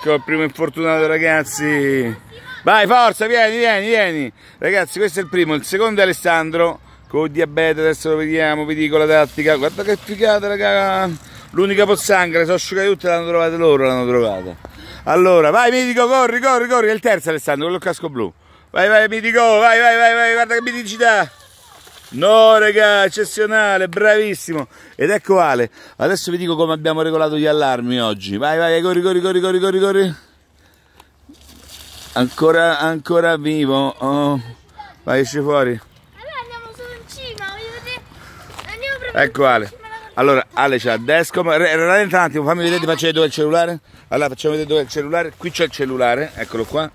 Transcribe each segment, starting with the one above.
Ecco il primo infortunato ragazzi. Vai forza, vieni, vieni, vieni. Ragazzi questo è il primo, il secondo è Alessandro con il diabete, adesso lo vediamo, vi dico la tattica. Guarda che figata raga. L'unica pozzanghera, sono asciugate tutte, l'hanno trovata loro, l'hanno trovata. Allora, vai Mitico, corri, corri, corri, è il terzo Alessandro, quello casco blu. Vai, vai Mitico, vai, vai, vai, vai, guarda che miticità. No, regà, eccezionale, bravissimo. Ed ecco Ale. Adesso vi dico come abbiamo regolato gli allarmi oggi. Vai, vai, corri, corri, corri, corri, corri, corri. Ancora, ancora vivo. Oh. Vai, esci fuori. Allora andiamo solo in cima, Ecco Ale. Allora, Ale c'ha il desco. Rallenta un attimo, fammi vedere, ti faccio vedere il cellulare. Allora facciamo vedere dove è il cellulare, qui c'è il cellulare, eccolo qua,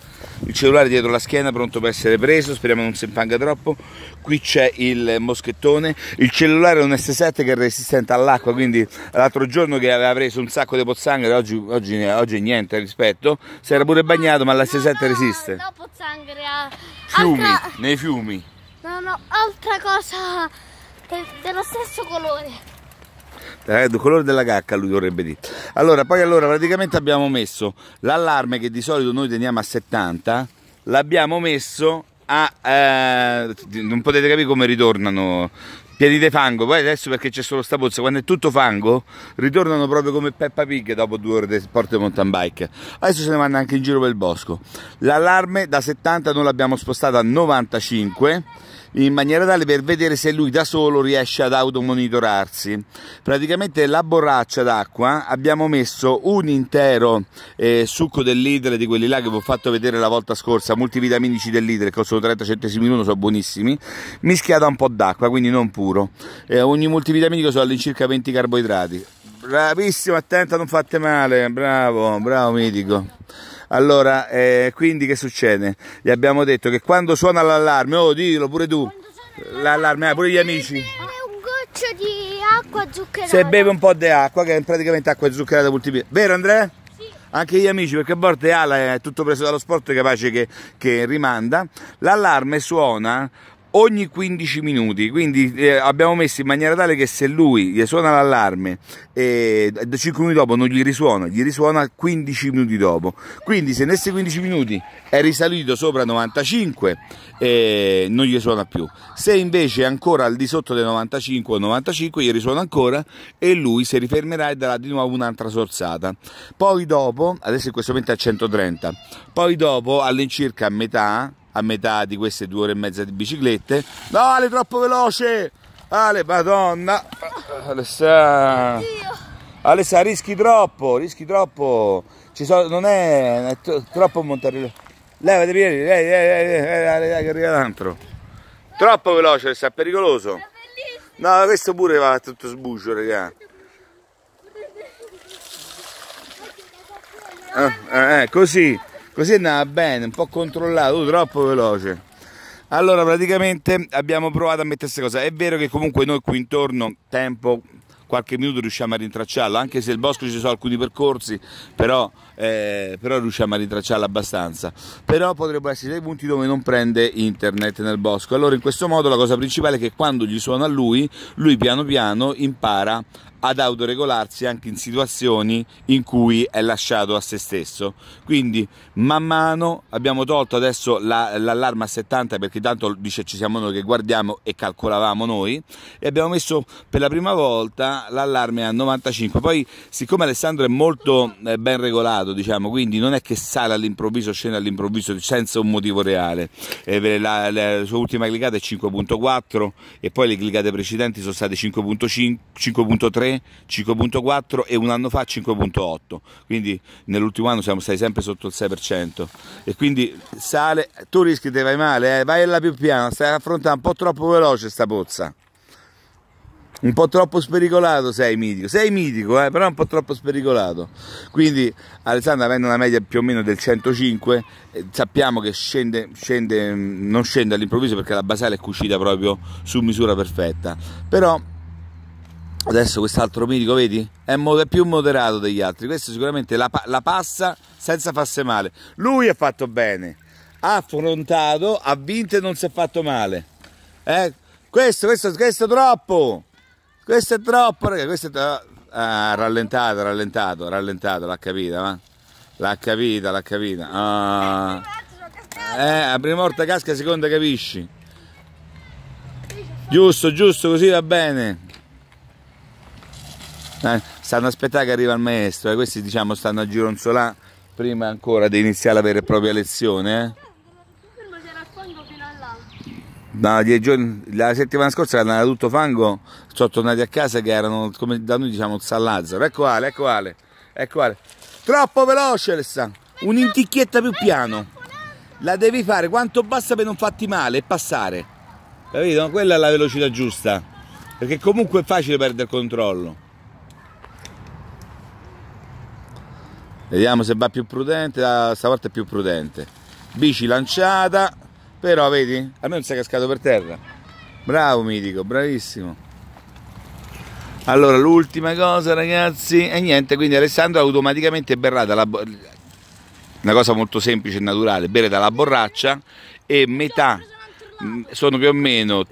il cellulare dietro la schiena pronto per essere preso, speriamo non si impanga troppo, qui c'è il moschettone, il cellulare è un S7 che è resistente all'acqua, quindi l'altro giorno che aveva preso un sacco di pozzanghere, oggi, oggi, oggi niente rispetto, si era pure bagnato ma ls S7 no, resiste. No, pozzanghere, ah. fiumi, altra... nei fiumi. No, no, altra cosa dello stesso colore eh, il colore della cacca lui vorrebbe dire allora poi allora praticamente abbiamo messo l'allarme che di solito noi teniamo a 70 l'abbiamo messo a eh, non potete capire come ritornano piedi di fango poi adesso perché c'è solo sta pozza quando è tutto fango ritornano proprio come Peppa Pig dopo due ore di sport mountain bike adesso se ne vanno anche in giro per il bosco l'allarme da 70 noi l'abbiamo spostata a 95 in maniera tale per vedere se lui da solo riesce ad automonitorarsi. Praticamente la borraccia d'acqua abbiamo messo un intero eh, succo dell'idre di quelli là che vi ho fatto vedere la volta scorsa, multivitaminici dell'idre che costano 30 centesimi l'uno, sono buonissimi, mischiata un po' d'acqua, quindi non puro. Eh, ogni multivitaminico sono all'incirca 20 carboidrati. Bravissimo, attenta, non fate male, bravo, bravo mitico. Allora, eh, quindi che succede? Gli abbiamo detto che quando suona l'allarme, oh dillo pure tu, l'allarme, ah, pure gli amici. Un goccio di acqua zuccherata. Se beve un po' di acqua, che è praticamente acqua zuccherata multiplicata. Vero Andrea? anche gli amici, perché a volte Ala è tutto preso dallo sport, è capace che, che rimanda. L'allarme suona ogni 15 minuti, quindi eh, abbiamo messo in maniera tale che se lui gli suona l'allarme e da 5 minuti dopo non gli risuona, gli risuona 15 minuti dopo. Quindi se in questi 15 minuti è risalito sopra 95 eh, non gli suona più. Se invece è ancora al di sotto dei 95 o 95 gli risuona ancora e lui si rifermerà e darà di nuovo un'altra sorsata. Poi dopo, adesso in questo momento è a 130, poi dopo all'incirca a metà a metà di queste due ore e mezza di biciclette. No, Ale, troppo veloce! Ale, madonna! Alessà! Alessà, rischi troppo, rischi troppo! Ci sono, non è, è troppo montare... Levati, vieni, vieni, vieni, dai, che arriva l'altro! Troppo veloce, Alessà, è pericoloso! No, questo pure va tutto sbuccio, raga! Eh, eh, eh così! così andava bene, un po' controllato, uh, troppo veloce. Allora praticamente abbiamo provato a mettere queste cose, è vero che comunque noi qui intorno tempo qualche minuto riusciamo a rintracciarlo, anche se il bosco ci sono alcuni percorsi, però eh, però riusciamo a ritracciarla abbastanza. Però potrebbero essere dei punti dove non prende internet nel bosco. Allora in questo modo la cosa principale è che quando gli suona lui, lui piano piano impara ad autoregolarsi anche in situazioni in cui è lasciato a se stesso. Quindi man mano abbiamo tolto adesso la, a 70 perché tanto dice ci siamo noi che guardiamo e calcolavamo noi e abbiamo messo per la prima volta l'allarme a 95. Poi siccome Alessandro è molto eh, ben regolato, preparato, diciamo, quindi non è che sale all'improvviso, scende all'improvviso senza un motivo reale. Eh, la, la, sua ultima cliccata è 5.4 e poi le cliccate precedenti sono state 5.5, 5.3, 5.4 e un anno fa 5.8, quindi nell'ultimo anno siamo stati sempre sotto il 6% e quindi sale, tu rischi te vai male, eh? vai là più piano, stai affrontando un po' troppo veloce sta pozza un po' troppo spericolato sei mitico, sei mitico eh, però un po' troppo spericolato quindi Alessandro avendo una media più o meno del 105 eh, sappiamo che scende, scende, mm, non scende all'improvviso perché la basale è cucita proprio su misura perfetta però adesso quest'altro mitico vedi è, è, più moderato degli altri questo sicuramente la, la passa senza farsi male lui ha fatto bene ha affrontato, ha vinto e non si è fatto male eh? Questo, questo, questo troppo! Questo è troppo, ragazzi, questo è troppo. Ah, rallentato, rallentato, rallentato, l'ha capita, ma? L'ha capita, l'ha capita. Ah. Eh, eh, la prima volta casca, la seconda capisci. Giusto, giusto, così va bene. Eh, stanno aspettando che arriva il maestro, eh. questi diciamo stanno a gironzolare prima ancora di iniziare la vera e propria lezione. Eh. No, giorni, la settimana scorsa era andato tutto fango, sono tornati a casa che erano come da noi diciamo San Lazzaro. Ecco Ale, ecco Ale, ecco Ale. Troppo veloce Alessandro, un'inticchietta più piano. La devi fare quanto basta per non farti male e passare. Capito? Quella è la velocità giusta. Perché comunque è facile perdere il controllo. Vediamo se va più prudente, stavolta è più prudente. Bici lanciata, però vedi, a me non si è cascato per terra. Bravo Mitico, bravissimo. Allora, l'ultima cosa ragazzi, e niente, quindi Alessandro automaticamente berrà dalla una cosa molto semplice e naturale, bere dalla borraccia e metà mm, sono più o meno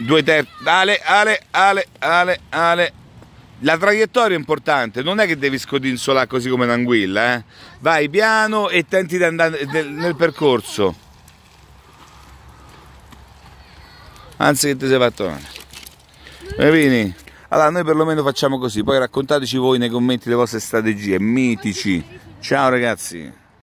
due terzi. Ale, ale, ale, ale, ale. La traiettoria è importante, non è che devi scodinzolare così come un'anguilla, eh. Vai piano e tenti di andare nel percorso. anzi che ti sei fatto male capini? allora noi perlomeno facciamo così poi raccontateci voi nei commenti le vostre strategie mitici ciao ragazzi